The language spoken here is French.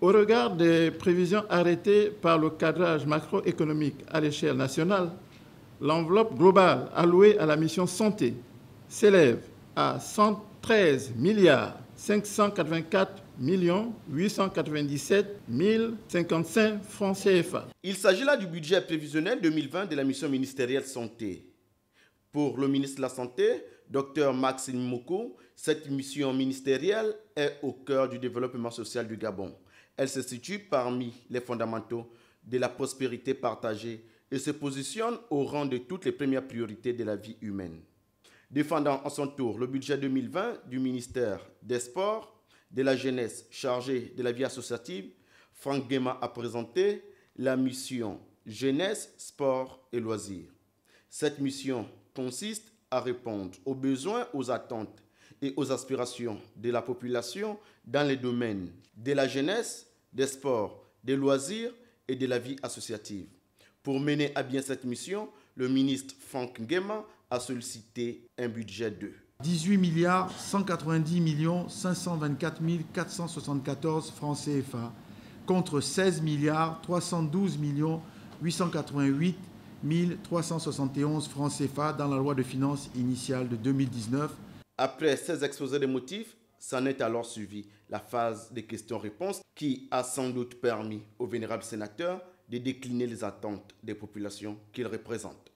Au regard des prévisions arrêtées par le cadrage macroéconomique à l'échelle nationale, l'enveloppe globale allouée à la mission santé s'élève à 113 584 897 055 francs CFA. Il s'agit là du budget prévisionnel 2020 de la mission ministérielle santé. Pour le ministre de la Santé, Dr Maxime Moko, cette mission ministérielle est au cœur du développement social du Gabon. Elle se situe parmi les fondamentaux de la prospérité partagée et se positionne au rang de toutes les premières priorités de la vie humaine. Défendant en son tour le budget 2020 du ministère des Sports, de la Jeunesse chargée de la vie associative, Franck Guéma a présenté la mission Jeunesse, Sport et Loisirs. Cette mission consiste à répondre aux besoins, aux attentes et aux aspirations de la population dans les domaines de la jeunesse, des sports, des loisirs et de la vie associative. Pour mener à bien cette mission, le ministre Franck Nguema a sollicité un budget de 18 milliards 190 millions 524 francs CFA contre 16 milliards 312 millions francs CFA dans la loi de finances initiale de 2019 après ces exposés de motifs, s'en est alors suivi la phase des questions-réponses qui a sans doute permis au vénérable sénateur de décliner les attentes des populations qu'il représente.